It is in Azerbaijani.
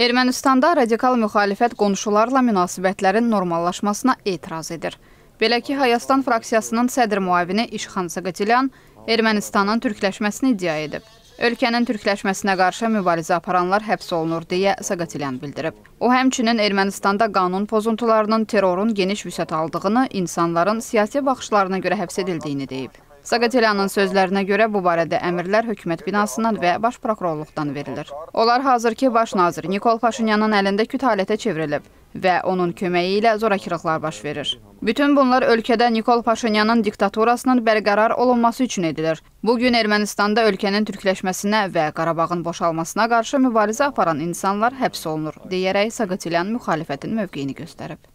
Ermənistanda radikal müxalifət qonşularla münasibətlərin normallaşmasına etiraz edir. Belə ki, Hayastan fraksiyasının sədr müavini İşxan Saqatilyan Ermənistanın türkləşməsini iddia edib. Ölkənin türkləşməsinə qarşı mübarizə aparanlar həbs olunur deyə Saqatilyan bildirib. O, həmçinin Ermənistanda qanun pozuntularının terrorun geniş vüsət aldığını, insanların siyasi baxışlarına görə həbs edildiyini deyib. Saqatelyanın sözlərinə görə bu barədə əmrlər hökumət binasından və baş prokurorluqdan verilir. Onlar hazırki baş nazir Nikol Paşinyanın əlində küt alətə çevrilib və onun köməyi ilə zorakılıqlar baş verir. Bütün bunlar ölkədə Nikol Paşinyanın diktaturasının bərqərar olunması üçün edilir. Bugün Ermənistanda ölkənin türkləşməsinə və Qarabağın boşalmasına qarşı mübarizə aparan insanlar həbs olunur, deyərək Saqatilyan müxalifətin mövqeyini göstərib.